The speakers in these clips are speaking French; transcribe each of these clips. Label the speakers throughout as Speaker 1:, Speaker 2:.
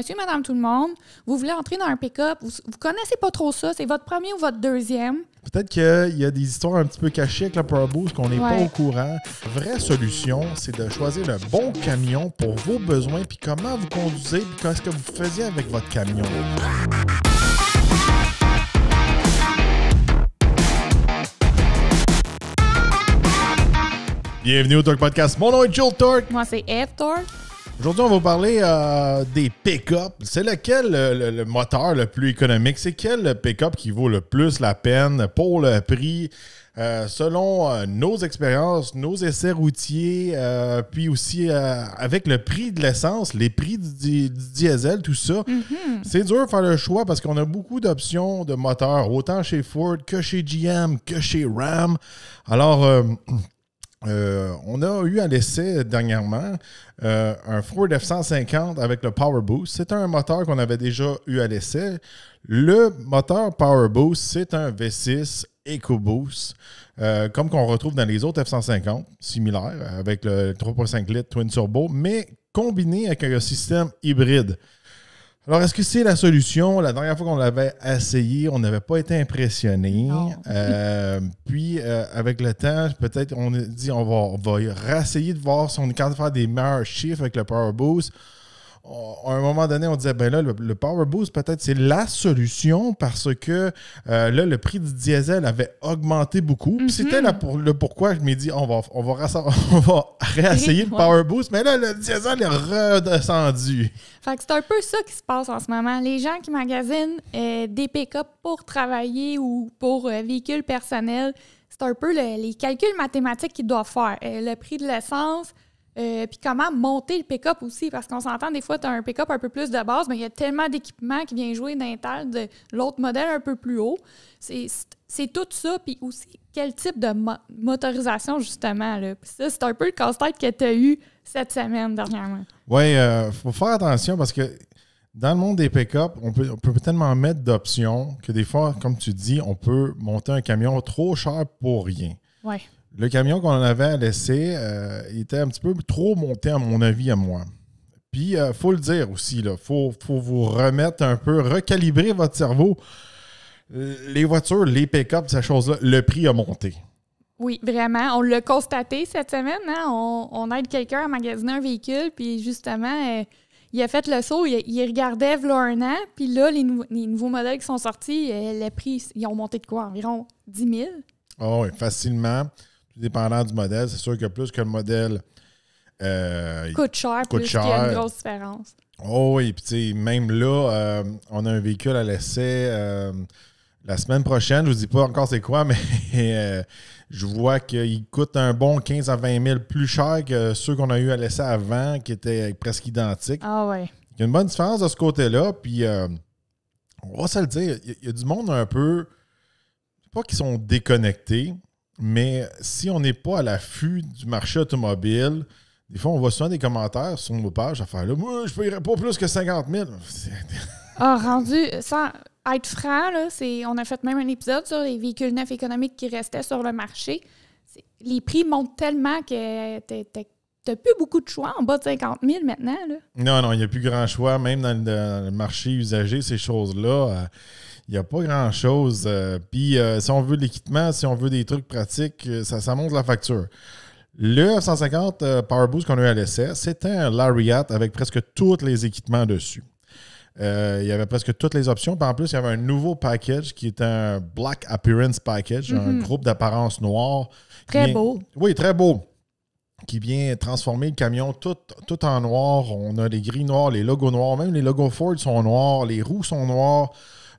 Speaker 1: Monsieur, Madame, tout le monde, vous voulez entrer dans un pick-up, vous, connaissez pas trop ça, c'est votre premier ou votre deuxième.
Speaker 2: Peut-être qu'il y a des histoires un petit peu cachées avec le ce qu'on n'est pas au courant. Vraie solution, c'est de choisir le bon camion pour vos besoins, puis comment vous conduisez, puis qu'est-ce que vous faisiez avec votre camion. Bienvenue au Talk Podcast. Mon nom est Jules Torque. Moi, c'est Eve Torque. Aujourd'hui, on va vous parler euh, des pick-up. C'est lequel le, moteur le plus économique? C'est quel pick-up qui vaut le plus la peine pour le prix? Euh, selon euh, nos expériences, nos essais routiers, puis aussi avec le prix de l'essence, les prix du, diesel, tout ça, mm-hmm. c'est dur de faire le choix parce qu'on a beaucoup d'options de moteurs, autant chez Ford que chez GM, que chez Ram. Alors, euh, on a eu à l'essai dernièrement euh, un Ford F-150 avec le Power Boost. C'est un moteur qu'on avait déjà eu à l'essai. Le moteur Power Boost, c'est un V6 EcoBoost, euh, comme qu'on retrouve dans les autres F-150, similaire, avec le 3.5 litres twin turbo, mais combiné avec un système hybride. Alors, est-ce que c'est la solution? La dernière fois qu'on l'avait essayé, on n'avait pas été impressionné. Euh, puis, euh, avec le temps, peut-être on dit on va, on essayer de voir si on est capable de faire des meilleurs chiffres avec le Power Boost à un moment donné, on disait, ben là, le, Power Boost, peut-être, c'est la solution parce que euh, là, le prix du diesel avait augmenté beaucoup. Mhm. C'était là pour, le pourquoi je m'ai dit, on va, on va, réessayer le Power Boost, mais là, le diesel est redescendu.
Speaker 1: Fait c'est un peu ça qui se passe en ce moment. Les gens qui magasinent euh, des pick-up pour travailler ou pour euh, véhicules personnels, c'est un peu les calculs mathématiques qu'ils doivent faire. le prix de l'essence, euh, puis comment monter le pick-up aussi, parce qu'on s'entend des fois, tu as un pick-up un peu plus de base, mais il y a tellement d'équipements qui vient jouer d'un de l'autre modèle un peu plus haut. C'est tout ça, puis aussi quel type de motorisation, justement. Là. ça, c'est un peu le casse-tête que tu as eu cette semaine dernièrement.
Speaker 2: Oui, il euh, faut faire attention parce que dans le monde des pick-up, on peut, peut tellement mettre d'options que des fois, comme tu dis, on peut monter un camion trop cher pour rien. Oui. Le camion qu'on avait laissé euh, il était un petit peu trop monté, à mon avis, à moi. Puis, il euh, faut le dire aussi, il faut, faut, vous remettre un peu, recalibrer votre cerveau. Euh, les voitures, les pick-up, ces choses-là, le prix a monté.
Speaker 1: Oui, vraiment. On l'a constaté cette semaine. Hein. On, aide quelqu'un à magasiner un véhicule, puis justement, il a fait le saut, il, regardait v'là un an, puis là, les, nouveaux modèles qui sont sortis, les prix, ils ont monté de quoi? Environ 10 000?
Speaker 2: Ah oui, facilement dépendant du modèle, c'est sûr que plus que le modèle euh, coûte cher, Il y a une grosse différence. Oh oui, puis même là, euh, on a un véhicule à l'essai euh, la semaine prochaine. Je vous dis pas encore c'est quoi, mais euh, je vois qu'il coûte un bon 15 à 20 000 plus cher que ceux qu'on a eu à l'essai avant, qui étaient presque identiques.
Speaker 1: Ah Il
Speaker 2: y a une bonne différence de ce côté-là, puis on va se le dire, il y, a du monde un peu, pas qu'ils sont déconnectés, mais si on n'est pas à l'affût du marché automobile, des fois, on voit souvent des commentaires sur nos pages à faire là, moi, je paierais pas plus que 50 000.
Speaker 1: ah, rendu, sans être franc, là, on a fait même un épisode sur les véhicules neufs économiques qui restaient sur le marché. Les prix montent tellement que tu n'as plus beaucoup de choix en bas de 50 000 maintenant.
Speaker 2: Non, non, il n'y a plus grand choix, même dans le, marché usagé, ces choses-là. Euh, il n'y a pas grand-chose. Euh, puis euh, si on veut l'équipement, si on veut des trucs pratiques, euh, ça, monte la facture. Le F-150 Powerboost qu'on a eu à l'essai, c'était un Lariat avec presque tous les équipements dessus. il y avait presque toutes les options. Puis en plus, il y avait un nouveau package qui est un Black Appearance Package, un mhm. groupe d'apparence noire. Très beau. Oui, très beau qui vient transformer le camion tout, tout, en noir. On a les gris noirs, les logos noirs, même les logos Ford sont noirs, les roues sont noires.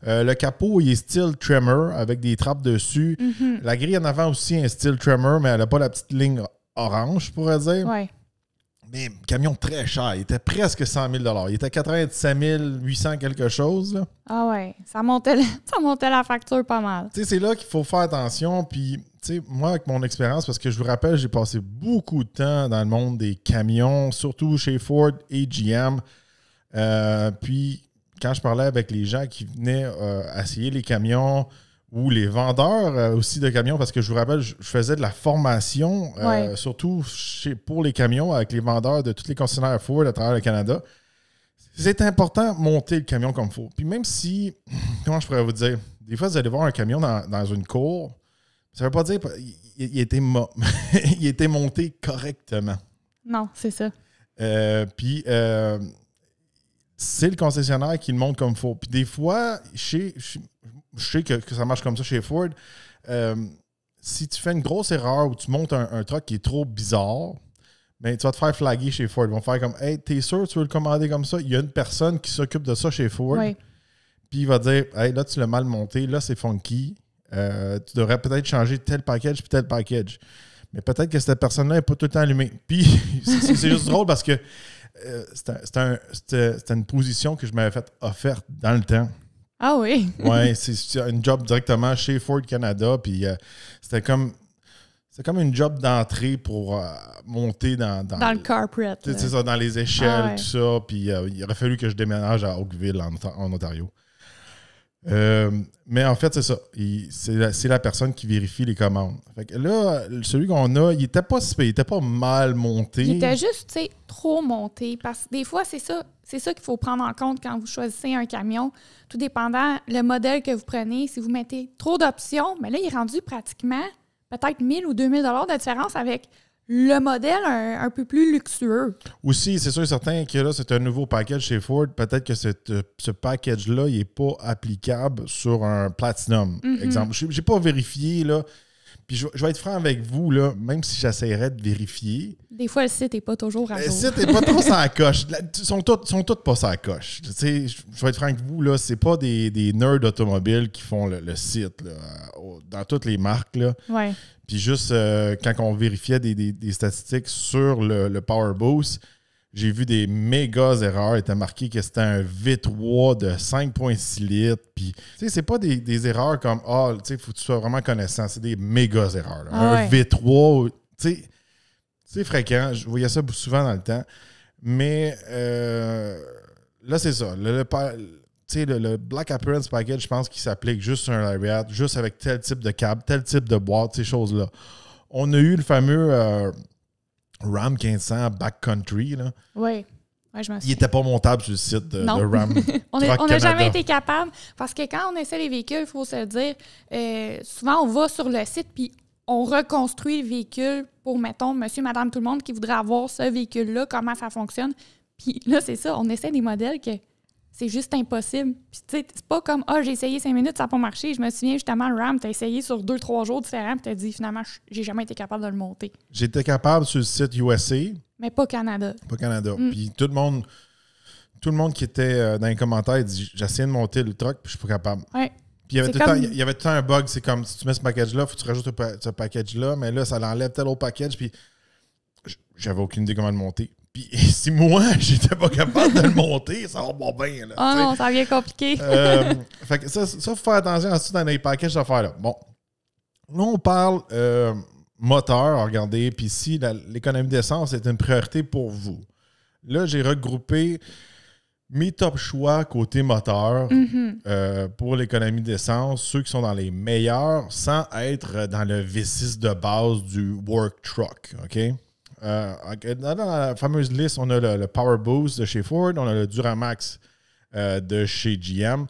Speaker 2: Euh, le capot, il est style Tremor avec des trappes dessus. Mhm. La grille en avant aussi est style Tremor, mais elle n'a pas la petite ligne orange, je pourrais dire. Ouais. Mais camion très cher. Il était presque 100 000 Il était 97 800 quelque chose.
Speaker 1: Ah ouais, ça montait, la, ça montait la facture pas mal.
Speaker 2: Tu sais, c'est là qu'il faut faire attention. Puis, tu sais, moi, avec mon expérience, parce que je vous rappelle, j'ai passé beaucoup de temps dans le monde des camions, surtout chez Ford et GM. Euh, puis, quand je parlais avec les gens qui venaient euh, essayer les camions ou les vendeurs euh, aussi de camions, parce que je vous rappelle, je, faisais de la formation, euh, surtout pour les camions, avec les vendeurs de tous les concessionnaires Ford à travers le Canada. C'est important de monter le camion comme il faut. Puis même si, comment je pourrais vous dire, des fois, vous allez voir un camion dans, une cour, ça ne veut pas dire qu'il était, il était monté correctement.
Speaker 1: Non, c'est ça.
Speaker 2: puis, euh, c'est le concessionnaire qui le monte comme faux. Puis des fois, chez, je sais que, ça marche comme ça chez Ford. Euh, si tu fais une grosse erreur ou tu montes un, un truck qui est trop bizarre, ben, tu vas te faire flaguer chez Ford. Ils vont faire comme Hey, t'es sûr tu veux le commander comme ça? Il y a une personne qui s'occupe de ça chez Ford. Puis il va dire Hey, là, tu l'as mal monté, là, c'est funky. Euh, tu devrais peut-être changer tel package puis tel package. Mais peut-être que cette personne-là n'est pas tout le temps allumée. Puis c'est juste drôle parce que euh, c'était une position que je m'avais faite offerte dans le temps. Ah oui? oui, c'est une job directement chez Ford Canada. Puis euh, c'était comme. C'est comme une job d'entrée pour euh, monter dans, dans, le corporate. C'est ça, dans les échelles, ah tout ça. Puis il aurait fallu que je déménage à Oakville, en Ontario. Euh, mais en fait, c'est ça. C'est la, personne qui vérifie les commandes. là, celui qu'on a, il était pas pas mal monté. Il était
Speaker 1: juste, trop monté. Parce que des fois, c'est ça, c'est ça qu'il faut prendre en compte quand vous choisissez un camion. Tout dépendant le modèle que vous prenez, si vous mettez trop d'options, mais là, il est rendu pratiquement peut-être 1000 ou 2000 dollars de différence avec le modèle un, peu plus luxueux.
Speaker 2: Aussi, c'est sûr et certain que là, c'est un nouveau package chez Ford. Peut-être que euh, ce package-là, il n'est pas applicable sur un Platinum, mhm. exemple. Je n'ai pas vérifié, là. Puis je, vais être franc avec vous, là, même si j'essaierais de vérifier.
Speaker 1: Des fois, le site n'est pas toujours à jour. Le site n'est pas trop sans
Speaker 2: coche. Ils sont tous, sont toutes pas sa coche. Tu sais, je, vais être franc avec vous, là, c'est pas des, nerds automobiles qui font le, le site là, euh, dans toutes les marques. Là. Ouais. Puis juste euh, quand on vérifiait des, statistiques sur le, le, Power j'ai vu des méga erreurs. Il était marqué que c'était un V3 de 5,6 litres. Puis, tu sais, c'est pas des, erreurs comme Ah, oh, tu sais, faut que tu sois vraiment connaissant. C'est des méga erreurs. Ah un V3, tu sais, c'est fréquent. Je voyais ça souvent dans le temps. Mais euh, là, c'est ça. Le, le, sais, le, Black Appearance Package, je pense qu'il s'applique juste sur un Lariat, juste avec tel type de câble, tel type de boîte, ces choses-là. On a eu le fameux euh, Ram 1500 Backcountry. Là.
Speaker 1: Oui. Ouais, je il n'était
Speaker 2: pas montable sur le site de, Ram. on n'a jamais été
Speaker 1: capable parce que quand on essaie les véhicules, il faut se dire, euh, souvent on va sur le site puis on reconstruit le véhicule pour, mettons, monsieur, madame, tout le monde qui voudrait avoir ce véhicule-là, comment ça fonctionne. Puis là, c'est ça, on essaie des modèles que c'est juste impossible. Puis, c'est pas comme, ah, j'ai essayé cinq minutes, ça n'a pas marché. Je me souviens justement, RAM, tu as essayé sur deux, trois jours différents, puis tu as dit, finalement, j'ai jamais été capable de le monter.
Speaker 2: J'étais capable sur le site USA.
Speaker 1: Mais pas Canada.
Speaker 2: Pas Canada. Mm. Puis, tout le monde. Tout le monde qui était euh, dans les commentaires dit J'essaie de monter le truck, puis je suis pas capable. Ouais. Puis il y, avait tout le temps un bug. C'est comme si tu mets ce package-là, faut que tu rajoutes ce package-là, mais là, ça l'enlève tel autre package. Puis j'avais aucune idée comment le monter. Puis si moi, j'étais pas capable de le monter, ça va pas bien. Là, oh non,
Speaker 1: ça devient compliqué. Euh,
Speaker 2: fait que ça, ça, faut faire attention ensuite dans les packages d'affaires-là. Bon. Là, on parle euh, moteur, regardez. Puis si l'économie d'essence est une priorité pour vous, là, j'ai regroupé mes top choix côté moteur mhm. euh, pour l'économie d'essence, ceux qui sont dans les meilleurs sans être dans le V6 de base du work truck. OK? Euh, dans la fameuse liste, on a le, Power Boost de chez Ford, on a le Duramax euh, de chez GM,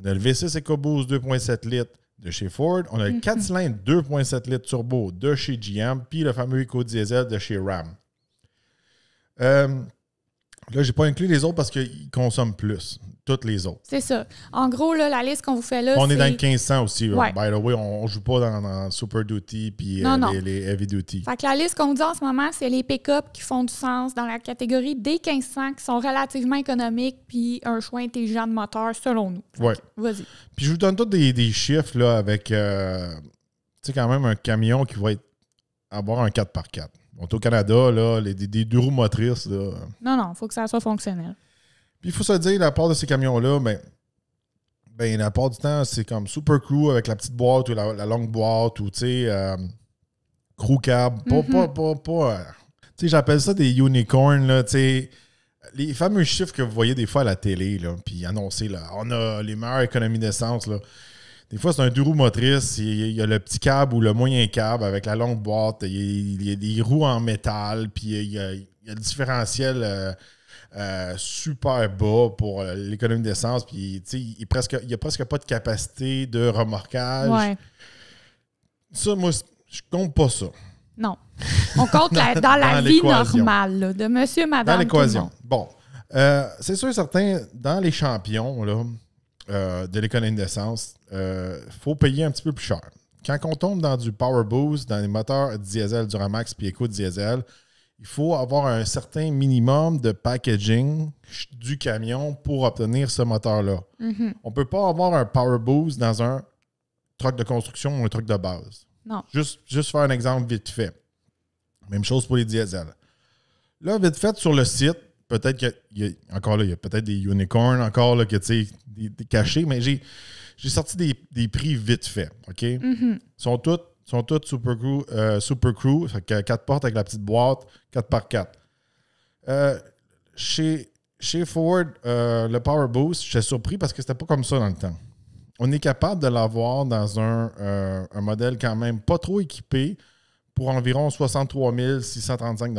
Speaker 2: on a le V6 EcoBoost 2.7 litres de chez Ford, on a le 4 cylindres 2.7 litres turbo de chez GM, puis le fameux EcoDiesel de chez Ram. Euh, Là, je n'ai pas inclus les autres parce qu'ils consomment plus, toutes les autres.
Speaker 1: C'est ça. En gros, la liste qu'on vous fait là. On est... dans le
Speaker 2: 1500 aussi. By the way, on, ne joue pas dans, Super Duty puis euh, les, Heavy Duty.
Speaker 1: Fait que la liste qu'on vous dit en ce moment, c'est les pick-up qui font du sens dans la catégorie des 1500 qui sont relativement économiques puis un choix intelligent de moteur selon nous.
Speaker 2: Oui. Vas-y. Puis je vous donne tous des, chiffres là, avec, euh, tu sais, quand même un camion qui va être, avoir un 4x4 on est au Canada, là, les, des, deux motrices. Là.
Speaker 1: Non, non, il faut que ça soit fonctionnel.
Speaker 2: Puis il faut se dire, la part de ces camions-là, ben, ben, la part du temps, c'est comme Super Crew avec la petite boîte ou la, longue boîte ou, tu sais, euh, Crew Cab. Pas, mhm. pas, pas, pas euh, Tu sais, j'appelle ça des unicorns, là, tu sais. Les fameux chiffres que vous voyez des fois à la télé, là, puis annoncer, là, on a les meilleures économies d'essence, là. Des fois, c'est un deux roues Il y a le petit câble ou le moyen câble avec la longue boîte. Il y a, des roues en métal. Puis il y a, le différentiel euh, euh, super bas pour euh, l'économie d'essence. Puis il sais, presque, il y a presque pas de capacité de remorquage. Ouais. Ça, moi, je compte pas ça.
Speaker 1: Non. On compte dans, la, vie normale de monsieur, madame. Dans l'équation.
Speaker 2: Bon. c'est sûr certains, dans les champions, là, euh, de l'économie d'essence, il euh, faut payer un petit peu plus cher. Quand on tombe dans du Power Boost, dans les moteurs diesel, Duramax puis Eco-Diesel, il faut avoir un certain minimum de packaging du camion pour obtenir ce moteur-là. Mhm. On ne peut pas avoir un Power Boost dans un truc de construction ou un truc de base. Non. Juste, juste faire un exemple vite fait. Même chose pour les diesels. Là, vite fait, sur le site, peut-être qu'il y, a encore là, il y a peut-être des unicorns encore là, que tu cachés, mais j'ai, sorti des, prix vite fait. OK? Mm-hmm. Ils sont tous sont toutes Super Crew, euh, Super Crew, portes avec la petite boîte, 4 par 4 euh, chez, chez Ford, euh, le Power Boost, suis surpris parce que c'était pas comme ça dans le temps. On est capable de l'avoir dans un, un, modèle quand même pas trop équipé pour environ 63 635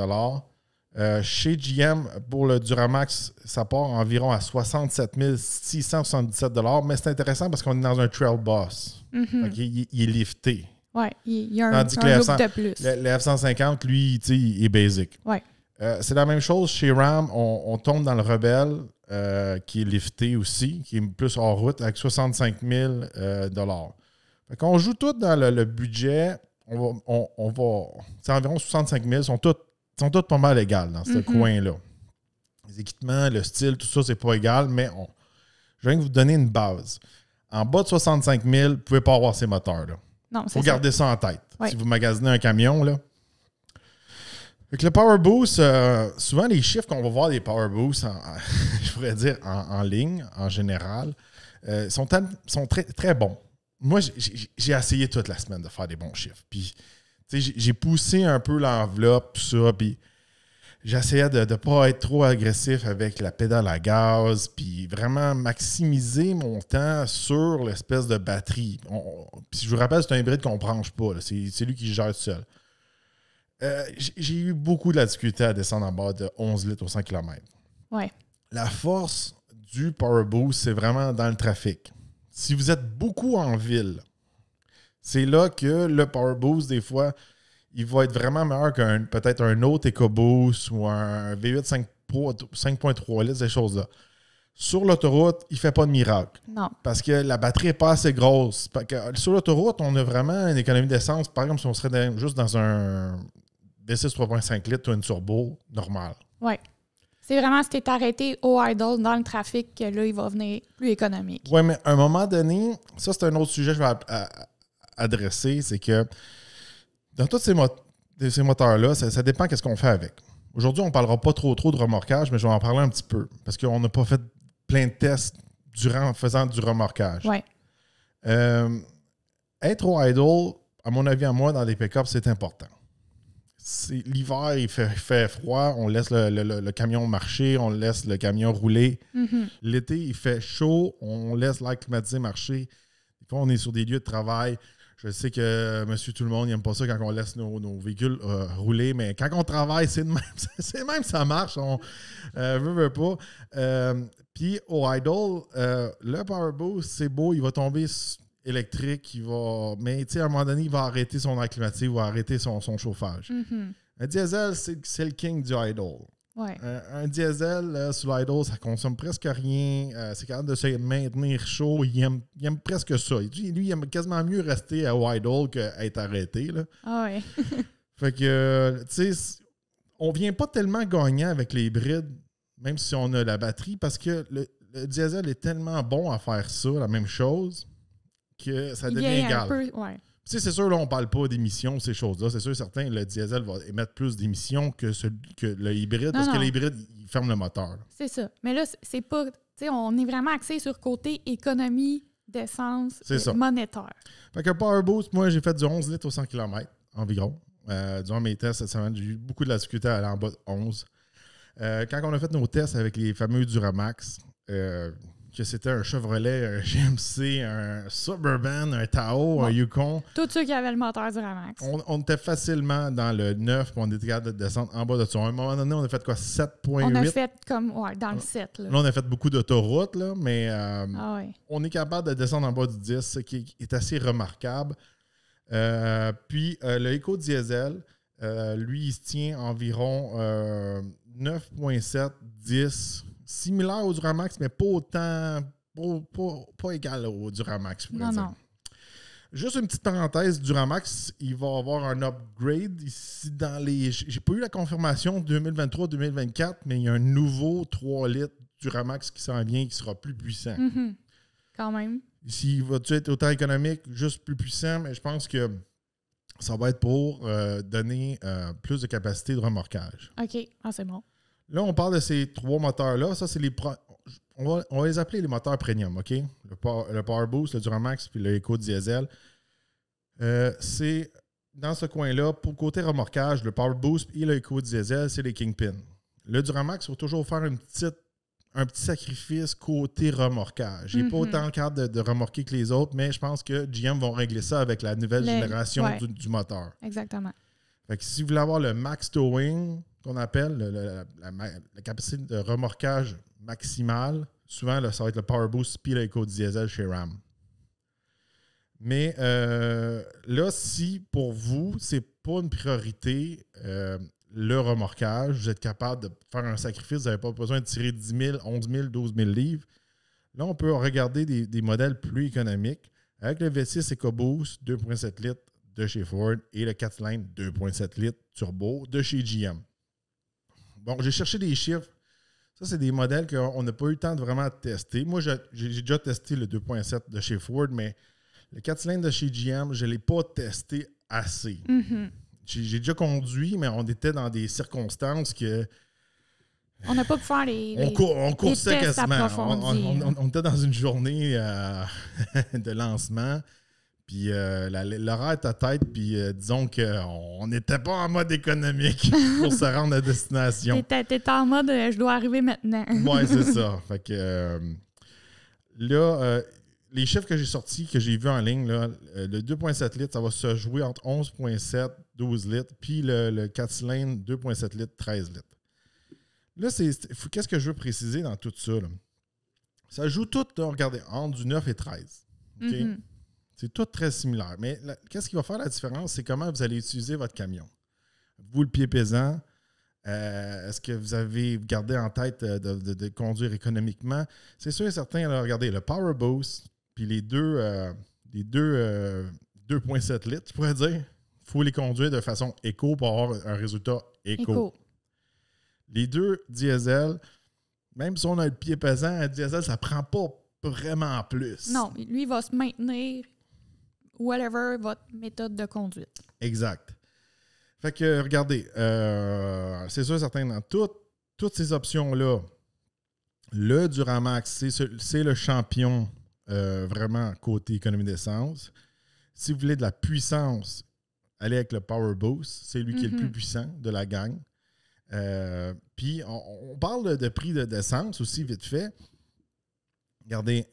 Speaker 2: euh, chez GM, pour le Duramax, ça part environ à 67 677 mais c'est intéressant parce qu'on est dans un trail boss. Mhm. il, est lifté. Oui, il y a un, un look de plus. Le, F-150, lui, il est basic. Ouais. Euh, c'est la même chose chez Ram. On, tombe dans le Rebelle, euh, qui est lifté aussi, qui est plus hors route, avec 65 000 dollars. on joue tout dans le, budget. On va, c'est environ 65 000. sont tous sont toutes pas mal égales dans ce mhm. coin-là. Les équipements, le style, tout ça, c'est pas égal, mais on... je viens de vous donner une base. En bas de 65 000, vous ne pouvez pas avoir ces moteurs-là. Il Faut garder ça. en tête. Si vous magasinez un camion, là. avec le Power Boost, euh, souvent les chiffres qu'on va voir des Power je pourrais dire en, ligne, en général, euh, sont, sont très, très bons. Moi, j'ai essayé toute la semaine de faire des bons chiffres. Puis j'ai poussé un peu l'enveloppe, ça, puis j'essayais de ne pas être trop agressif avec la pédale à gaz, puis vraiment maximiser mon temps sur l'espèce de batterie. Puis je vous rappelle, c'est un hybride qu'on ne branche pas, c'est lui qui gère tout seul. Euh, j'ai eu beaucoup de la difficulté à descendre en bas de 11 litres au 100 km. Ouais. La force du Power c'est vraiment dans le trafic. Si vous êtes beaucoup en ville, c'est là que le Power des fois, il va être vraiment meilleur qu'un peut-être un autre EcoBoost ou un V8 5.3 litres, ces choses-là. Sur l'autoroute, il ne fait pas de miracle. Non. Parce que la batterie n'est pas assez grosse. que euh, sur l'autoroute, on a vraiment une économie d'essence. Par exemple, si on serait juste dans un v 6 3.5 litres ou une turbo normal
Speaker 1: Oui. C'est vraiment si tu es arrêté au idle dans le trafic que là, il va venir plus économique.
Speaker 2: Oui, mais à un moment donné, ça, c'est un autre sujet. Je vais adresser, c'est que dans tous ces, moteurs-là, ça, dépend qu'est-ce qu'on fait avec. Aujourd'hui, on ne parlera pas trop trop de remorquage, mais je vais en parler un petit peu parce qu'on n'a pas fait plein de tests durant en faisant du remorquage. Euh, être au idle, à mon avis, à moi, dans les pick-ups, c'est important. L'hiver, il fait, froid, on laisse le, camion marcher, on laisse le camion rouler. Mm-hmm. L'été, il fait chaud, on laisse l'air climatisé marcher. Des fois, on est sur des lieux de travail je sais que euh, monsieur tout le monde n'aime pas ça quand on laisse nos, véhicules euh, rouler, mais quand on travaille, c'est même, ça marche. On euh, veut, pas. Puis au idle, le power c'est beau, il va tomber électrique, il va. Mais à un moment donné, il va arrêter son air climatique, il va arrêter son, chauffage. Mm-hmm. Le diesel, c'est, le king du idle. Un, diesel sous euh, sur l'idle, ça consomme presque rien. Euh, c'est capable de se maintenir chaud. Il aime, presque ça. lui, il aime quasiment mieux rester à idle qu'être arrêté. Là.
Speaker 1: Ah ouais.
Speaker 2: fait que, euh, tu sais, on vient pas tellement gagnant avec les hybrides, même si on a la batterie, parce que le, diesel est tellement bon à faire ça, la même chose, que ça devient égal. Peu, sais, c'est sûr, là, on parle pas d'émissions, ces choses-là. C'est sûr, certains, le diesel va émettre plus d'émissions que, le hybride, parce que l'hybride, il ferme le moteur.
Speaker 1: C'est ça. Mais là, c'est pas. on est vraiment axé sur côté économie d'essence monétaire.
Speaker 2: Fait que Powerboost, moi, j'ai fait du 11 litres au 100 km environ. Euh, durant mes tests cette semaine, j'ai beaucoup de la difficulté à aller en bas de 11. Euh, quand on a fait nos tests avec les fameux Duramax, euh, que c'était un Chevrolet, un GMC, un Suburban, un Tao, un Yukon. Tous
Speaker 1: ceux qui avaient le moteur du Ramax.
Speaker 2: On, était facilement dans le 9, puis on était capable de descendre en bas de ça. À un moment donné, on a fait quoi 7,8 On a fait
Speaker 1: comme, ouais, dans le 7. Là, on a
Speaker 2: fait beaucoup d'autoroutes, là, mais euh, ah on est capable de descendre en bas du 10, ce qui est assez remarquable. Euh, puis euh, le Eco Diesel, lui, il tient environ 9,7, 10 similaire au Duramax, mais pas autant, pas, égal au Duramax. non, non. Juste une petite parenthèse, Duramax, il va avoir un upgrade ici dans les. J'ai pas eu la confirmation 2023-2024, mais il y a un nouveau 3 litres Duramax qui s'en vient qui sera plus puissant. Mhm. Quand même. il va être autant économique, juste plus puissant, mais je pense que ça va être pour euh, donner euh, plus de capacité de remorquage.
Speaker 1: OK, ah, c'est bon.
Speaker 2: Là, on parle de ces trois moteurs-là. Ça, c'est les. On va, les appeler les moteurs premium, OK? Le, power, le Boost, le Duramax, puis le Eco Diesel. Euh, c'est dans ce coin-là, pour côté remorquage, le Power Boost et le Eco Diesel, c'est les Kingpin. Le Duramax, il faut toujours faire un petit sacrifice côté remorquage. Il n'est pas mhm. autant le cadre de, remorquer que les autres, mais je pense que GM vont régler ça avec la nouvelle génération du, du, moteur. Exactement. Fait que si vous voulez avoir le max towing, qu'on appelle la, capacité de remorquage maximale. Souvent, ça va être le Power Boost puis diesel chez RAM. Mais euh, là, si pour vous, c'est pas une priorité euh, le remorquage, vous êtes capable de faire un sacrifice, vous n'avez pas besoin de tirer 10 000, 11 000, 12 000 livres. Là, on peut regarder des, modèles plus économiques avec le V6 EcoBoost 2.7 litres de chez Ford et le 4 2.7 litres turbo de chez GM. Bon, j'ai cherché des chiffres. Ça, c'est des modèles qu'on n'a pas eu le temps de vraiment tester. Moi, j'ai déjà testé le 2.7 de chez Ford, mais le 4 cylindres de chez GM, je ne l'ai pas testé assez. Mhm. J'ai déjà conduit, mais on était dans des circonstances que.
Speaker 1: On n'a pas pu faire les. On, court on On,
Speaker 2: était dans une journée euh, de lancement. Puis euh, l'horaire est à tête, puis euh, disons qu'on n'était pas en mode économique pour se rendre à destination.
Speaker 1: T'étais en mode euh, je dois arriver maintenant. oui, c'est ça.
Speaker 2: Fait que là, les chiffres que j'ai sortis, que j'ai vus en ligne, le 2,7 litres, ça va se jouer entre 11,7, 12 litres, puis le, 4 cylindres, 2,7 litres, 13 litres. Là, qu'est-ce que je veux préciser dans tout ça? Ça joue tout, regardez, entre du 9 et 13. OK? Mm-hmm. C'est tout très similaire. Mais qu'est-ce qui va faire la différence, c'est comment vous allez utiliser votre camion. Vous, le pied pesant, euh, est-ce que vous avez gardé en tête euh, de, conduire économiquement? C'est sûr et certain, regardez, le Power Boost, puis les deux, euh, deux 2.7 litres, tu pourrais dire, il faut les conduire de façon éco pour avoir un résultat éco. Les deux diesel, même si on a le pied pesant, un diesel, ça ne prend pas vraiment plus. Non,
Speaker 1: lui, il va se maintenir whatever votre méthode de conduite.
Speaker 2: Exact. Fait que, regardez, euh, c'est sûr, certain, dans toutes ces options-là, le Duramax, c'est le champion euh, vraiment côté économie d'essence. Si vous voulez de la puissance, allez avec le Power Boost. C'est lui qui est le plus mhm. puissant de la gang. Euh, puis, on, parle de prix de d'essence aussi, vite fait. Regardez,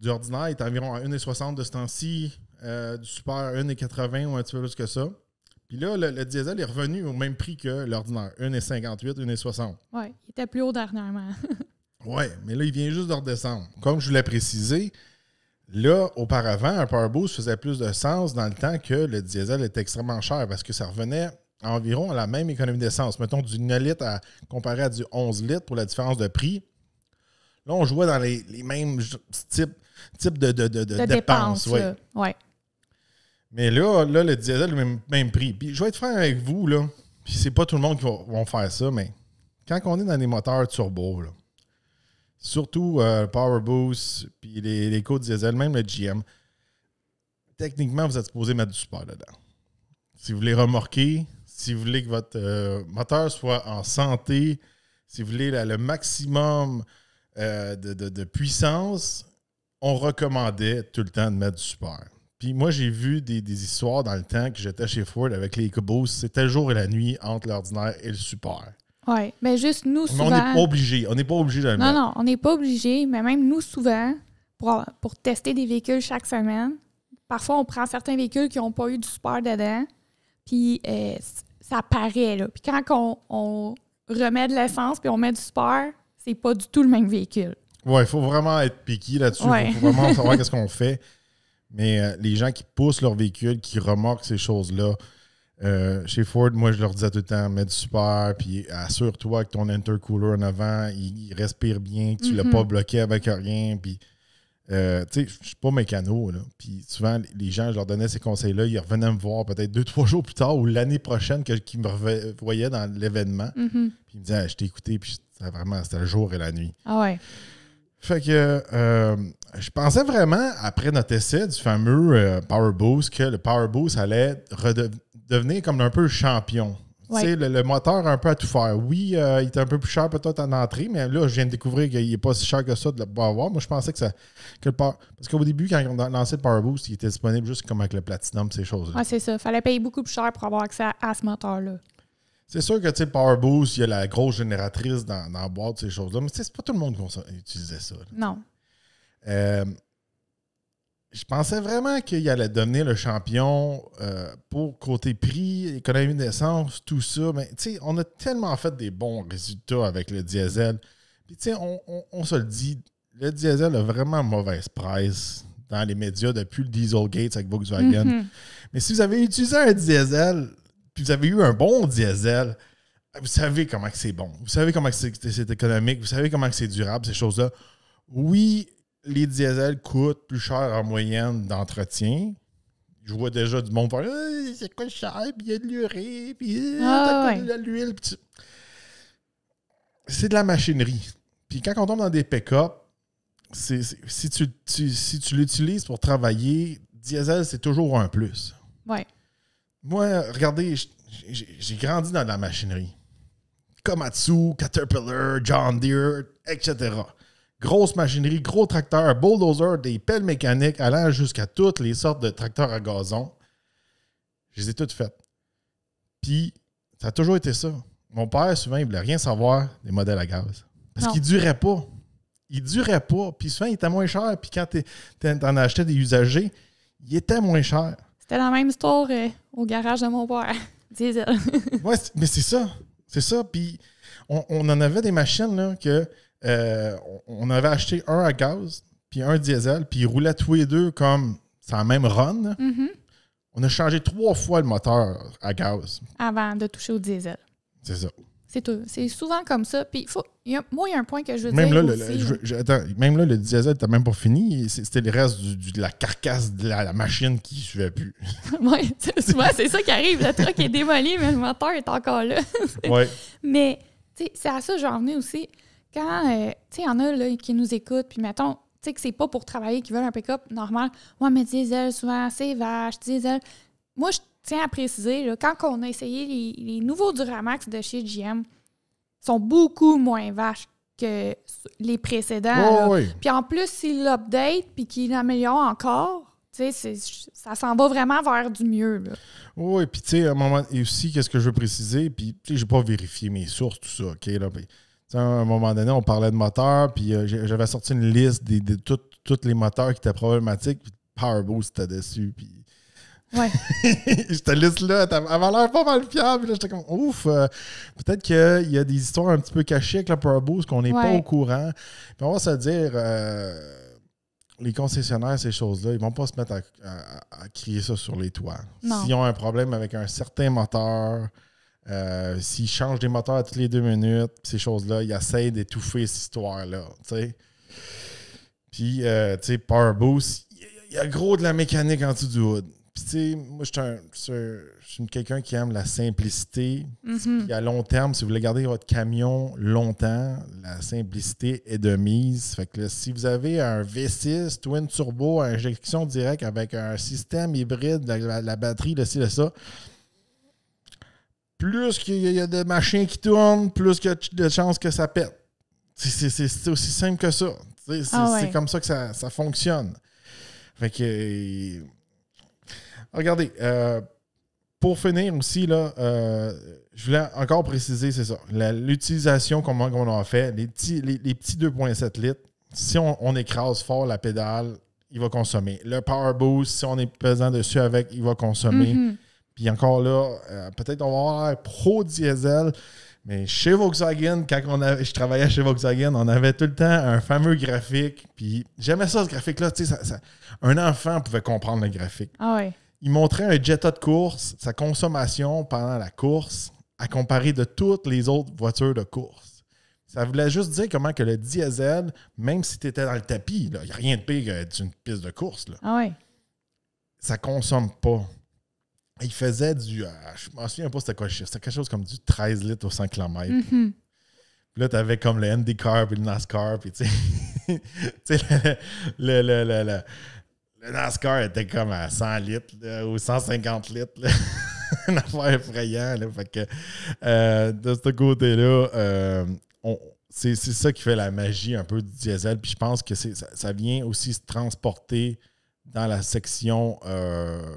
Speaker 2: du ordinaire, est environ à 1,60 de ce temps-ci. Euh, du Super 1,80 ou un petit peu plus que ça. Puis là, le, diesel est revenu au même prix que l'ordinaire, 1,58, 1,60.
Speaker 1: Oui, il était plus haut dernièrement.
Speaker 2: oui, mais là, il vient juste de redescendre. Comme je vous l'ai précisé, là, auparavant, un Powerboost faisait plus de sens dans le temps que le diesel était extrêmement cher parce que ça revenait environ à la même économie d'essence. Mettons du 9 litres comparé à du 11 litres pour la différence de prix. Là, on jouait dans les, mêmes types, de, de, de, de dépenses. Oui, ouais. Ouais. Mais là, là le diesel, le même, prix. Puis je vais être franc avec vous, là. Puis c'est pas tout le monde qui va, vont faire ça, mais quand on est dans des moteurs turbo, surtout euh, Power Boost, puis les, les codes diesel, même le GM, techniquement, vous êtes supposé mettre du support dedans. Si vous voulez remorquer, si vous voulez que votre euh, moteur soit en santé, si vous voulez le maximum euh, de, de puissance, on recommandait tout le temps de mettre du support. Puis moi, j'ai vu des, histoires dans le temps que j'étais chez Ford avec les EcoBoost. C'était jour et la nuit entre l'ordinaire et le super.
Speaker 1: Oui, mais juste nous, souvent. on n'est pas
Speaker 2: obligé. On n'est pas obligé de le Non,
Speaker 1: non, on n'est pas obligé, mais même nous, souvent, pour, tester des véhicules chaque semaine, parfois, on prend certains véhicules qui n'ont pas eu du super dedans, puis euh, ça paraît, là. Puis quand on, remet de l'essence puis on met du super, c'est pas du tout le même véhicule.
Speaker 2: Oui, il faut vraiment être piqué là-dessus. Il faut vraiment savoir qu'est-ce qu'on fait. Mais euh, les gens qui poussent leur véhicule, qui remorquent ces choses-là, euh, chez Ford, moi, je leur disais tout le temps, mets du super, puis assure-toi que ton intercooler en avant, il, respire bien, que tu ne l'as mm-hmm. pas bloqué avec rien. Puis, euh, tu sais, je suis pas mécano, Puis souvent, les gens, je leur donnais ces conseils-là, ils revenaient me voir peut-être deux, trois jours plus tard ou l'année prochaine qu'ils me voyaient dans l'événement. Mm-hmm. Puis ils me disaient, ah, je t'ai écouté, puis vraiment, c'était le jour et la nuit. Ah ouais. Fait que euh, je pensais vraiment, après notre essai du fameux Powerboost, euh, Power Boost, que le Power Boost allait devenir comme un peu champion. Tu Le, le, moteur un peu à tout faire. Oui, euh, il était un peu plus cher peut-être en entrée, mais là, je viens de découvrir qu'il n'est pas si cher que ça de le avoir. Moi, je pensais que ça. Parce qu'au début, quand on a lancé le Power Boost, il était disponible juste comme avec le Platinum, ces choses-là.
Speaker 1: Ah, c'est ça. fallait payer beaucoup plus cher pour avoir accès à ce moteur-là.
Speaker 2: C'est sûr que, tu Power Boost, il y a la grosse génératrice dans, dans la boîte, ces choses-là. Mais, c'est pas tout le monde qui utilisait ça. Non. Euh, je pensais vraiment qu'il allait donner le champion euh, pour côté prix, économie d'essence, tout ça. Mais on a tellement fait des bons résultats avec le diesel. on, se le dit, le diesel a vraiment mauvaise presse dans les médias depuis le Dieselgate avec Volkswagen. Mhm. Mais si vous avez utilisé un diesel, puis vous avez eu un bon diesel, vous savez comment c'est bon. Vous savez comment c'est économique. Vous savez comment c'est durable, ces choses-là. Oui, les diesels coûtent plus cher en moyenne d'entretien. Je vois déjà du monde faire c'est quoi le cher, puis il y a de l'urée, puis y euh, a ah, de l'huile. C'est de la machinerie. Puis quand on tombe dans des pick-up, si tu, si tu l'utilises pour travailler, diesel, c'est toujours un plus. Ouais. Moi, regardez, j'ai grandi dans la machinerie. Komatsu, Caterpillar, John Deere, etc. Grosse machinerie, gros tracteurs, bulldozer, des pelles mécaniques allant jusqu'à toutes les sortes de tracteurs à gazon. Je les ai toutes faites. Puis, ça a toujours été ça. Mon père, souvent, il voulait rien savoir des modèles à gaz. Parce qu'ils duraient pas. Ils duraient pas. Puis souvent, ils étaient moins chers. Puis quand tu en achetais des usagers, ils étaient moins chers.
Speaker 1: C'était la même histoire euh, au garage de mon père. Diesel.
Speaker 2: Oui, mais c'est ça. C'est ça. Puis on, en avait des machines là, que euh, on avait acheté un à gaz, puis un diesel, puis ils roulaient tous les deux comme ça même run. Mm-hmm. On a changé trois fois le moteur à gaz.
Speaker 1: Avant de toucher au diesel. C'est ça. C'est tout. C'est souvent comme ça. Puis moi, il y a un point que je veux même dire. Le,
Speaker 2: même là, le diesel, t'as même pas fini. C'était le reste de la carcasse de la, machine qui suivait plus.
Speaker 1: oui, c'est ça qui arrive. Le truc est démoli, mais le moteur est encore là. ouais. Mais, tu sais, c'est à ça que je veux aussi. Quand, euh, tu sais, il y en a là, qui nous écoutent, puis mettons, tu sais, que c'est pas pour travailler, qui veulent un pick-up normal. Ouais, mais diesel, souvent, c'est vache, diesel. Moi, je tiens à préciser, là, quand on a essayé les, nouveaux Duramax de chez GM, sont beaucoup moins vaches que les précédents. Oh, puis en plus, s'ils l'update puis qu'ils l'améliorent encore, ça s'en va vraiment vers du mieux.
Speaker 2: Là. Oh, oui, puis tu sais, à un moment, et aussi, qu'est-ce que je veux préciser, puis je n'ai pas vérifié mes sources, tout ça, OK? Là, pis, à un moment donné, on parlait de moteurs, puis euh, j'avais sorti une liste de tous les moteurs qui étaient problématiques, puis Powerboost était dessus, puis Ouais. je te liste là, avant l'air pas mal fiable. J'étais comme, ouf, euh, peut-être qu'il euh, y a des histoires un petit peu cachées avec la Power qu'on n'est pas au courant. on va se dire, euh, les concessionnaires, ces choses-là, ils vont pas se mettre à, crier ça sur les toits. S'ils ont un problème avec un certain moteur, s'ils changent des moteurs à toutes les deux minutes, ces choses-là, ils essayent d'étouffer cette histoire-là. Puis, tu sais, Power il y a gros de la mécanique en dessous du hood. Puis, tu sais, moi, je suis un, quelqu'un qui aime la simplicité. Mhm. à long terme, si vous voulez garder votre camion longtemps, la simplicité est de mise. Fait que si vous avez un V6 twin turbo à injection directe avec un système hybride, la, batterie, de ci, le ça, plus qu'il y a de machines qui tournent, plus qu'il y a de chances que ça pète. C'est aussi simple que ça. C'est ah comme ça que ça, ça fonctionne. Fait que Regardez, euh, pour finir aussi, là, euh, je voulais encore préciser, c'est ça, l'utilisation qu'on a fait, les petits, 2.7 litres, si on, écrase fort la pédale, il va consommer. Le power boost, si on est pesant dessus avec, il va consommer. Mhm. Puis encore là, euh, peut-être on va avoir pro diesel. Mais chez Volkswagen, quand je travaillais chez Volkswagen, on avait tout le temps un fameux graphique. Puis j'aimais ça, ce graphique-là. un enfant pouvait comprendre le graphique. Ah oui. Il montrait un Jetta de course, sa consommation pendant la course, à comparer de toutes les autres voitures de course. Ça voulait juste dire comment que le diesel, même si tu étais dans le tapis, il n'y a rien de pire qu'être une piste de course. Là. Ah Ça consomme pas. Il faisait du. Euh, je je me souviens pas c'était quoi le C'était quelque chose comme du 13 litres au 100 km. Mm-hmm. Là, tu Puis comme le NDCar et le NASCAR, puis tu sais, le, le NASCAR était comme à 100 litres ou 150 litres. affaire effrayante. Euh, de ce côté-là, euh, c'est ça qui fait la magie un peu du diesel. Puis je pense que ça, vient aussi se transporter dans la section euh,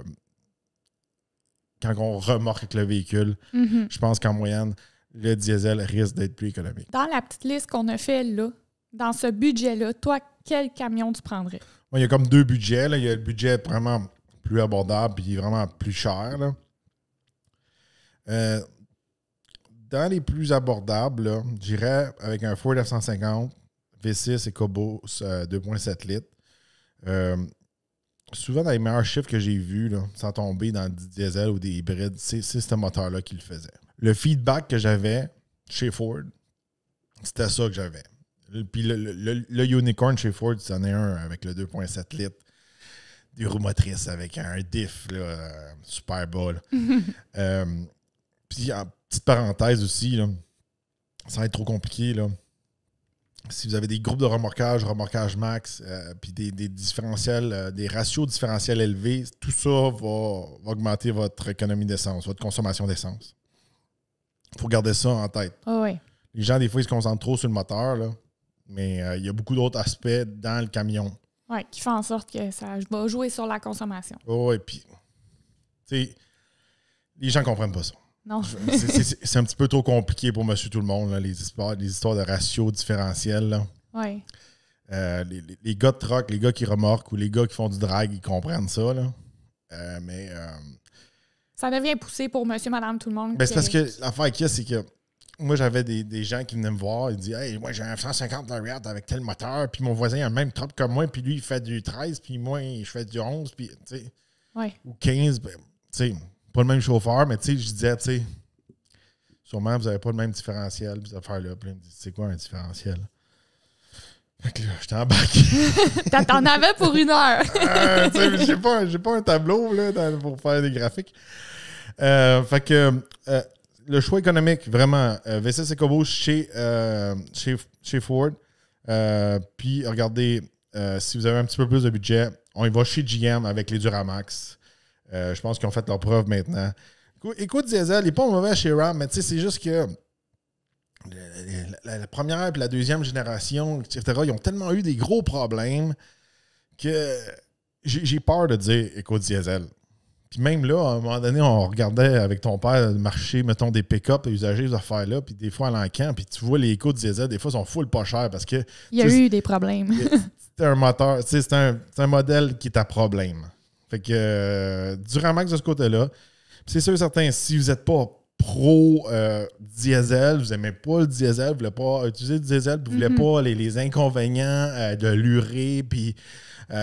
Speaker 2: quand on remorque le véhicule. Mm-hmm. Je pense qu'en moyenne, le diesel risque d'être plus économique.
Speaker 1: Dans la petite liste qu'on a fait là, dans ce budget-là, toi, quel camion tu prendrais?
Speaker 2: il y a comme deux budgets. Il y a le budget vraiment plus abordable puis vraiment plus cher. Euh, dans les plus abordables, dirais avec un Ford F-150, V6 et Cobos euh, 2.7 litres. Euh, souvent, dans les meilleurs chiffres que j'ai vus, sans tomber dans du diesel ou des hybrides, c'est ce moteur-là qui le faisait. Le feedback que j'avais chez Ford, c'était ça que j'avais. Puis le, le, unicorn chez Ford, c'en est un avec le 2.7 litres, des roues motrices avec un diff là, euh, super bas. Euh, puis en petite parenthèse aussi, sans être trop compliqué, si vous avez des groupes de remorquage, remorquage max, euh, puis des, différentiels, des ratios différentiels élevés, tout ça va, augmenter votre économie d'essence, votre consommation d'essence. Il faut garder ça en tête. Ah Les gens, des fois, ils se concentrent trop sur le moteur. Là. Mais euh, il y a beaucoup d'autres aspects dans le camion.
Speaker 1: Oui, qui font en sorte que ça va jouer sur la consommation.
Speaker 2: Oh, et puis, tu sais, les gens ne comprennent pas ça. Non. c'est un petit peu trop compliqué pour monsieur tout le monde, les, histoires, les histoires de ratios différentiels. Oui. Euh, les, les, gars de troc, les gars qui remorquent ou les gars qui font du drag, ils comprennent ça. Euh, mais.
Speaker 1: ça devient poussé pour monsieur, madame, tout le monde. Ben, c'est parce que
Speaker 2: l'affaire qu'il y c'est que moi, j'avais des, gens qui venaient me voir, ils disaient Hey, moi, j'ai un 150 Lariat avec tel moteur, puis mon voisin a le même top que moi, puis lui, il fait du 13, puis moi, je fais du 11, puis, tu sais, ou 15, ben, tu sais, pas le même chauffeur, mais tu sais, je disais, tu sais, sûrement, vous n'avez pas le même différentiel, puis là ils C'est quoi un différentiel Fait que là, j'étais T'en avais pour une heure. Euh, j'ai pas, un tableau, pour faire des graphiques. Euh, fait que euh, le choix économique, vraiment. Euh, Vessel euh, chez, chez, Ford. Euh, puis, regardez, euh, si vous avez un petit peu plus de budget, on y va chez GM avec les Duramax. je pense qu'ils ont fait leur preuve maintenant. Écoute, Diesel, il n'est pas mauvais chez Ram, mais tu sais, c'est juste que la, première et la deuxième génération, etc., ils ont tellement eu des gros problèmes que j'ai peur de dire écoute diesel puis même là, à un moment donné, on regardait avec ton père marché, mettons, des pick-up usagers, les affaires-là, puis des fois, à l'encan, puis tu vois les coûts de diesel, des fois, ils sont full pas chers parce que... Il y a eu
Speaker 1: des problèmes.
Speaker 2: C'est un moteur, c'est un, un, modèle qui est à problème. Fait que, euh, du de ce côté-là, c'est sûr certains si vous n'êtes pas pro euh, diesel, vous n'aimez pas le diesel, vous ne voulez pas utiliser le diesel, vous ne voulez mhm. pas les, les inconvénients euh, de l'urée puis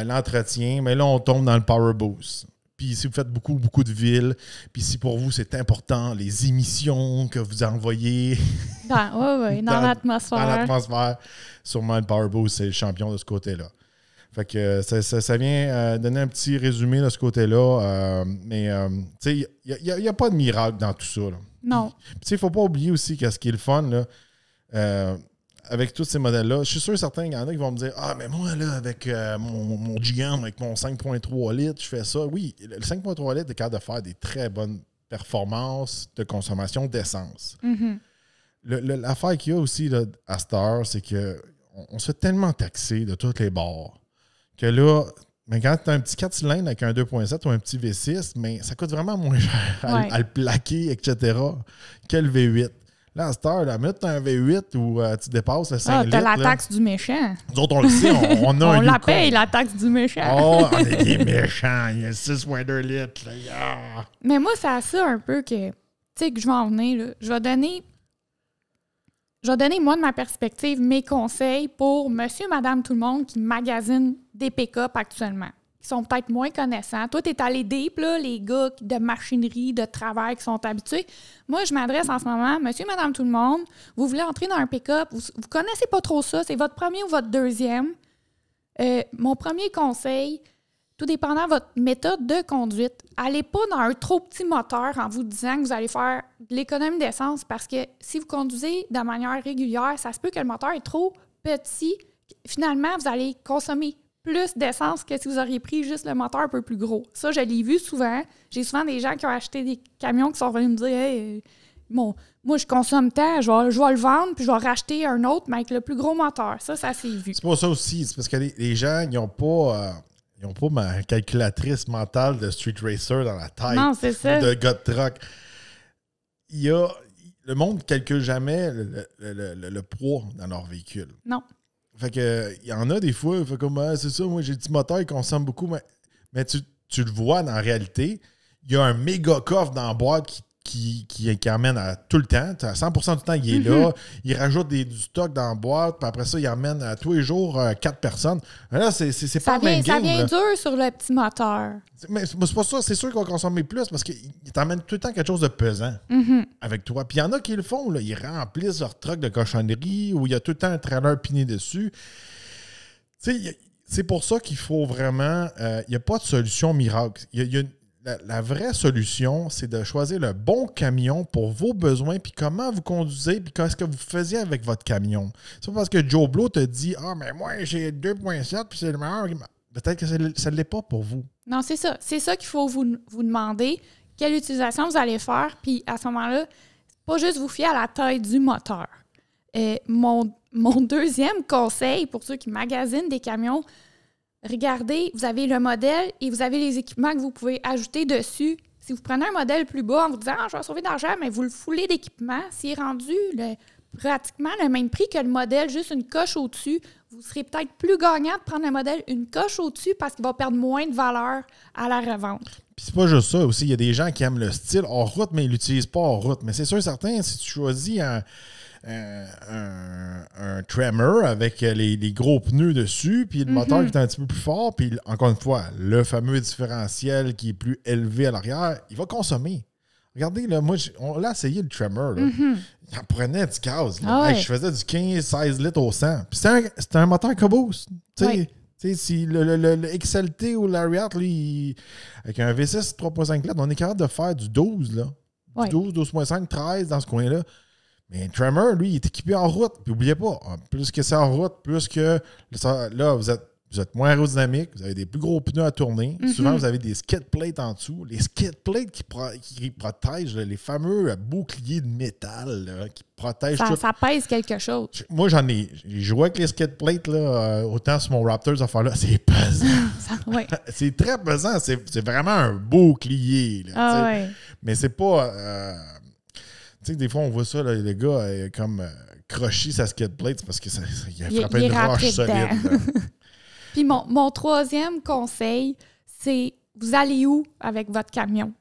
Speaker 2: l'entretien, mais là on tombe dans le power boost. Puis si vous faites beaucoup, beaucoup de villes, puis si pour vous c'est important, les émissions que vous envoyez. Oui,
Speaker 1: ben, oui, dans, l'atmosphère. Dans l'atmosphère.
Speaker 2: Sûrement le Powerball, c'est le champion de ce côté-là. Fait que euh, ça, vient euh, donner un petit résumé de ce côté-là. Euh, mais, tu sais, il n'y a, pas de miracle dans tout ça. Non. Tu sais, il ne faut pas oublier aussi que ce qui est le fun, là, avec tous ces modèles-là, je suis sûr certains qu'il y en a qui vont me dire Ah, mais moi, là, avec euh, mon, mon avec mon 5.3 litres, je fais ça. Oui, le 5.3 litres est capable de faire des très bonnes performances de consommation d'essence. Mhm. L'affaire qu'il y a aussi à cette heure, c'est qu'on on se fait tellement taxer de toutes les bords que là, mais quand tu as un petit 4 cylindres avec un 2.7 ou un petit V6, mais ça coûte vraiment moins cher à le plaquer, etc., que le V8. Là, à cette heure, là, un V8 ou euh, tu dépasses le 5 ah, t'as la taxe
Speaker 1: du méchant.
Speaker 2: Nous autres, on le sait, on, on a on la paye,
Speaker 1: la taxe du méchant. oh, on est des
Speaker 2: méchants. Il y a 6,2 litres. Là.
Speaker 1: Mais moi, c'est à ça un peu que, tu sais, que je vais en venir. Là. Je vais donner... Je vais donner, moi, de ma perspective, mes conseils pour monsieur, madame, tout le monde qui magasine des pick-up actuellement qui sont peut-être moins connaissants. Toi, tu es allé deep, là, les gars de machinerie, de travail qui sont habitués. Moi, je m'adresse en ce moment, monsieur, madame, tout le monde, vous voulez entrer dans un pick-up, vous ne connaissez pas trop ça, c'est votre premier ou votre deuxième. Euh, mon premier conseil, tout dépendant de votre méthode de conduite, allez pas dans un trop petit moteur en vous disant que vous allez faire de l'économie d'essence parce que si vous conduisez de manière régulière, ça se peut que le moteur est trop petit. Finalement, vous allez consommer plus d'essence que si vous auriez pris juste le moteur un peu plus gros. Ça, je l'ai vu souvent. J'ai souvent des gens qui ont acheté des camions qui sont venus me dire euh, moi, je consomme tant, je vais, le vendre, puis je vais racheter un autre, mais avec le plus gros moteur. Ça, ça s'est vu.
Speaker 2: C'est pour ça aussi. C'est parce que les, gens, ils n'ont euh, pas. ma calculatrice mentale de street racer dans la tête. Non, c'est ça. De god Il y a, le monde ne calcule jamais le, le, poids dans leur véhicule. Non. Fait que, il y en a des fois, fait comme, ah, c'est ça, moi j'ai dit moteur, il consomme beaucoup, mais, mais tu, tu le vois dans la réalité, il y a un méga coffre dans la boîte qui qui, qui, amène tout le temps. 100 du temps, il est mhm. là. Il rajoute du stock dans la boîte. Puis après ça, il amène tous les jours euh, quatre personnes. Là, c'est pas le même game. Ça vient dur
Speaker 1: sur le petit moteur.
Speaker 2: Mais c'est pas ça. C'est sûr qu'on consommer plus parce qu'il t'amène tout le temps quelque chose de pesant mhm. avec toi. Puis il y en a qui le font. Là. Ils remplissent leur truck de cochonnerie où il y a tout le temps un trailer piné dessus. Tu sais, c'est pour ça qu'il faut vraiment. Euh, il n'y a pas de solution miracle. Il a une la, vraie solution, c'est de choisir le bon camion pour vos besoins, puis comment vous conduisez, puis qu'est-ce que vous faisiez avec votre camion. C'est pas parce que Joe Blow te dit Ah, mais moi, j'ai 2,7 puis c'est le meilleur. Peut-être que ça ne l'est pas pour vous.
Speaker 1: Non, c'est ça. C'est ça qu'il faut vous, demander. Quelle utilisation vous allez faire, puis à ce moment-là, pas juste vous fier à la taille du moteur. Et mon, mon deuxième conseil pour ceux qui magasinent des camions, regardez, vous avez le modèle et vous avez les équipements que vous pouvez ajouter dessus. Si vous prenez un modèle plus bas en vous disant ah, je vais sauver d'argent, mais vous le foulez d'équipement, s'il est rendu le, pratiquement le même prix que le modèle, juste une coche au-dessus, vous serez peut-être plus gagnant de prendre un modèle une coche au-dessus parce qu'il va perdre moins de valeur à la revente.
Speaker 2: Puis c'est pas juste ça aussi, il y a des gens qui aiment le style hors route, mais ils l'utilisent pas hors route. Mais c'est sûr certain, si tu choisis un un, Tremor avec euh, les, gros pneus dessus, puis le moteur mhm. qui est un petit peu plus fort, puis encore une fois, le fameux différentiel qui est plus élevé à l'arrière, il va consommer. Regardez, là, moi, on l'a essayé le Tremor. Mhm. Il en prenait du gaz. Ah je faisais du 15-16 litres au 100. Puis c'était un, moteur Cobos. Tu sais, si le, XLT ou l'Ariat, avec un V6 3.5 litres, on est capable de faire du 12, là. Du 12, 12.5, 13 dans ce coin-là. Mais Tremor, lui, il est équipé en route. Puis n'oubliez pas, plus que c'est en route, plus que là, vous êtes, vous êtes moins aérodynamique, vous avez des plus gros pneus à tourner. Mhm. Souvent, vous avez des skid plates en dessous. Les skid plates qui, protègent les fameux boucliers de métal qui protègent.
Speaker 1: Ça, pèse quelque chose.
Speaker 2: Moi, j'en ai, j'ai joué avec les skid plates là, euh, autant sur mon Raptors, faire là, c'est pesant. c'est très pesant. C'est vraiment un bouclier. Là, ah, ouais. Mais c'est pas. Euh, tu sais, des fois, on voit ça, le gars euh, comme euh, sa sa plate parce qu'il a frappé il, une roche solide.
Speaker 1: Puis mon, troisième conseil, c'est vous allez où avec votre camion?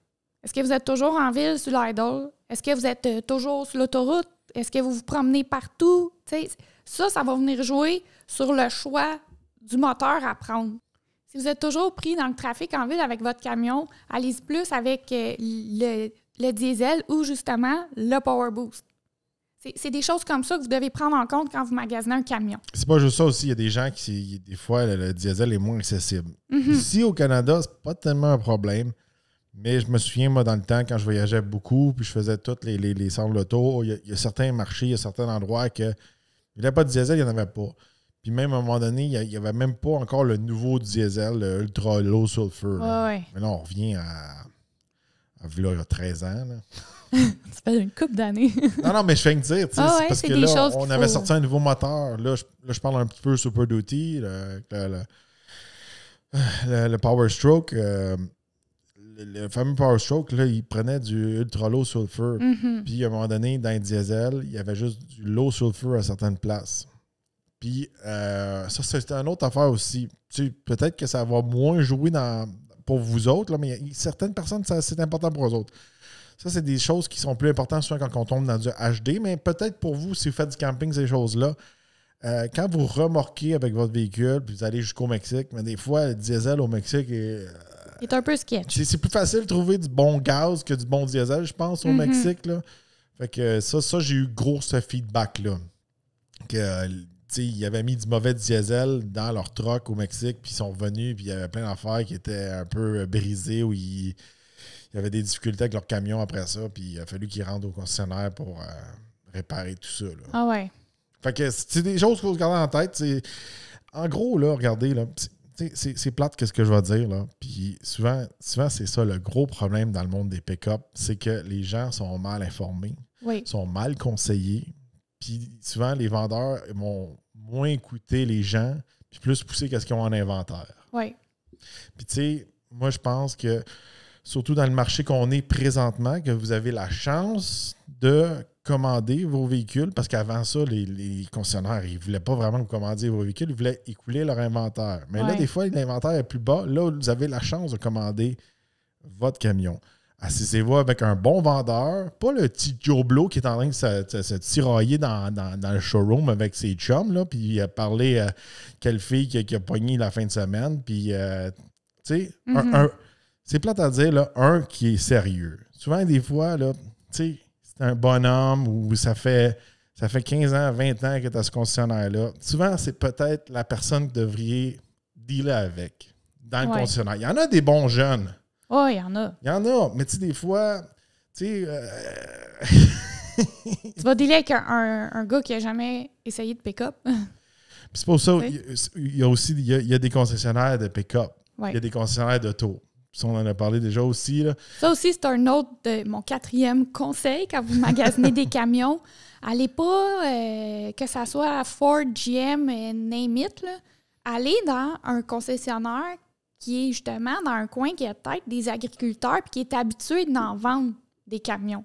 Speaker 1: Est-ce que vous êtes toujours en ville sur l'Idol Est-ce que vous êtes euh, toujours sur l'autoroute? Est-ce que vous vous promenez partout? ça, ça va venir jouer sur le choix du moteur à prendre. Si vous êtes toujours pris dans le trafic en ville avec votre camion, allez plus avec euh, le le diesel ou justement le Power Boost. C'est des choses comme ça que vous devez prendre en compte quand vous magasinez un camion.
Speaker 2: C'est pas juste ça aussi. Il y a des gens qui, des fois, le, diesel est moins accessible. Mhm. Ici, au Canada, c'est pas tellement un problème. Mais je me souviens, moi, dans le temps, quand je voyageais beaucoup, puis je faisais toutes les, les, les centres il, il y, a, certains marchés, il y a certains endroits que il n'y avait pas de diesel, il n'y en avait pas. Puis même à un moment donné, il n'y avait même pas encore le nouveau diesel, le ultra low sulfur. Mais là, on revient à il y a 13 ans.
Speaker 1: c'est ça fait une coupe d'années. non, non,
Speaker 2: mais je fais que dire. Ah parce que on, avait sorti un nouveau moteur. Là je, parle un petit peu Super Duty, le, Power Stroke. Euh, le fameux Power Stroke, il prenait du ultra low sulfur. Mm-hmm. Puis à un moment donné, dans le diesel, il y avait juste du low sulfur à certaines places. Puis euh, ça, c'était une autre affaire aussi. Tu Peut-être que ça va moins jouer dans, pour vous autres, mais certaines personnes, c'est important pour eux autres. Ça, c'est des choses qui sont plus importantes souvent quand on tombe dans du HD, mais peut-être pour vous, si vous faites du camping, ces choses-là, euh, quand vous remorquez avec votre véhicule, puis vous allez jusqu'au Mexique, mais des fois, le diesel au Mexique est. Euh,
Speaker 1: est un peu sketch.
Speaker 2: C'est plus facile de trouver du bon gaz que du bon diesel, je pense, au mhm. Mexique. Fait que ça, ça j'ai eu gros ce feedback-là. Que euh, ils avaient mis du mauvais diesel dans leur truck au Mexique, puis ils sont venus puis il y avait plein d'affaires qui étaient un peu euh, brisées, où ils, il y avait des difficultés avec leur camion après ça, puis il a fallu qu'ils rentrent au concessionnaire pour euh, réparer tout ça. Ah ouais. Fait que c'est des choses qu'on se garde en tête. En gros, là, regardez, là, c'est plate qu'est-ce que je vais dire. Là. Puis souvent, souvent c'est ça le gros problème dans le monde des pick-up, c'est que les gens sont mal informés, sont mal conseillés. Puis souvent, les vendeurs vont moins écouter les gens, puis plus pousser qu'est-ce qu'ils ont en inventaire. Oui. Puis tu sais, moi je pense que surtout dans le marché qu'on est présentement, que vous avez la chance de commander vos véhicules, parce qu'avant ça, les, les, concessionnaires, ils ne voulaient pas vraiment vous commander vos véhicules, ils voulaient écouler leur inventaire. Mais là, des fois, l'inventaire est plus bas. Là, vous avez la chance de commander votre camion. Assisez-vous avec un bon vendeur, pas le petit Joe qui est en train de se, de tirailler dans, le showroom avec ses chums, là, puis a parler euh, à quelle fille qui, a pogné la fin de semaine. Puis, euh, tu sais, mm-hmm. c'est plate à dire, là, un qui est sérieux. Souvent, des fois, tu sais, c'est un bonhomme ou ça fait, ça fait 15 ans, 20 ans que tu as ce concessionnaire-là. Souvent, c'est peut-être la personne que vous devriez dealer avec dans le concessionnaire. Il y en a des bons jeunes Oh, il y en a. Il y en a, mais tu sais, des fois, tu sais. Euh,
Speaker 1: tu vas dire avec un, un, gars qui n'a jamais essayé de pick-up.
Speaker 2: c'est pour ça, il y, a aussi il y a, des concessionnaires de pick-up. Il y a des concessionnaires d'auto. on en a parlé déjà aussi.
Speaker 1: Ça aussi, c'est un autre de mon quatrième conseil quand vous magasinez des camions. Allez pas, euh, que ça soit Ford, GM, name it, allez dans un concessionnaire qui est justement dans un coin qui a peut-être des agriculteurs puis qui est habitué d'en vendre des camions.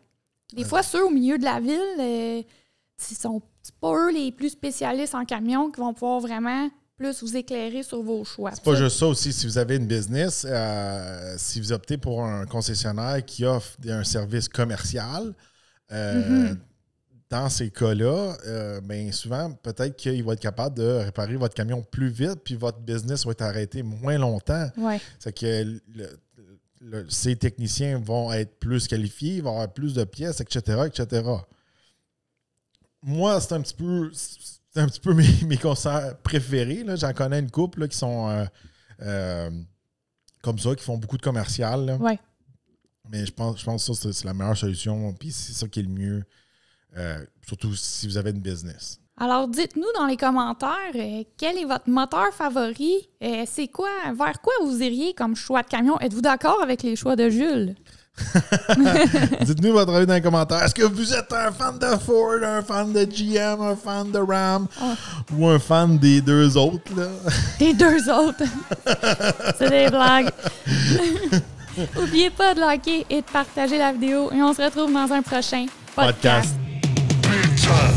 Speaker 1: Des fois, ceux au milieu de la ville, euh, ce ne sont pas eux les plus spécialistes en camions qui vont pouvoir vraiment plus vous éclairer sur vos choix. C'est pas juste
Speaker 2: ça aussi. Si vous avez une business, euh, si vous optez pour un concessionnaire qui offre un service commercial, euh, mhm dans ces cas-là, euh, ben, souvent, peut-être qu'ils vont être capables de réparer votre camion plus vite, puis votre business va être arrêté moins longtemps. C'est que ces techniciens vont être plus qualifiés, vont avoir plus de pièces, etc., etc. Moi, c'est un petit peu, un petit peu mes, conseils concerts préférés. J'en connais une couple qui sont euh, euh, comme ça, qui font beaucoup de commercial. Mais je pense, je pense que ça, c'est la meilleure solution, puis c'est ça qui est le mieux. Euh, surtout si vous avez une business.
Speaker 1: Alors, dites-nous dans les commentaires euh, quel est votre moteur favori. Euh, c'est quoi, vers quoi vous iriez comme choix de camion? Êtes-vous d'accord avec les choix de Jules?
Speaker 2: dites-nous votre avis dans les commentaires. Est-ce que vous êtes un fan de Ford, un fan de GM, un fan de Ram ah. ou un fan des deux autres? Là? Des deux autres.
Speaker 1: c'est des blagues. N'oubliez pas de liker et de partager la vidéo et on se retrouve dans un prochain
Speaker 2: podcast. child.